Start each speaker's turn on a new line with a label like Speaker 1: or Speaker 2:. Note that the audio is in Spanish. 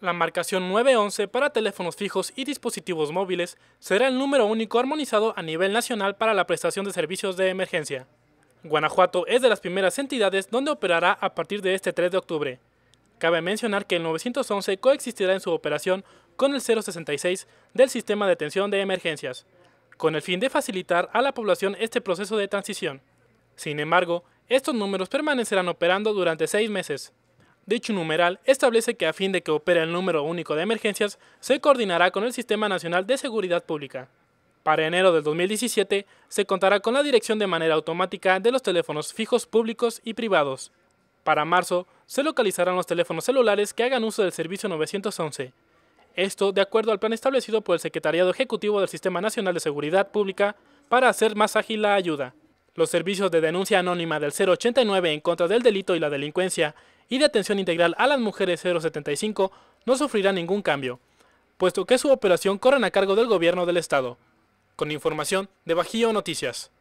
Speaker 1: La marcación 911 para teléfonos fijos y dispositivos móviles será el número único armonizado a nivel nacional para la prestación de servicios de emergencia. Guanajuato es de las primeras entidades donde operará a partir de este 3 de octubre. Cabe mencionar que el 911 coexistirá en su operación con el 066 del Sistema de Atención de Emergencias, con el fin de facilitar a la población este proceso de transición. Sin embargo, estos números permanecerán operando durante seis meses. Dicho numeral establece que a fin de que opere el número único de emergencias, se coordinará con el Sistema Nacional de Seguridad Pública. Para enero del 2017, se contará con la dirección de manera automática de los teléfonos fijos públicos y privados. Para marzo, se localizarán los teléfonos celulares que hagan uso del servicio 911. Esto de acuerdo al plan establecido por el Secretariado Ejecutivo del Sistema Nacional de Seguridad Pública para hacer más ágil la ayuda. Los servicios de denuncia anónima del 089 en contra del delito y la delincuencia y de atención integral a las mujeres 075 no sufrirá ningún cambio, puesto que su operación corren a cargo del gobierno del estado. Con información de Bajío Noticias.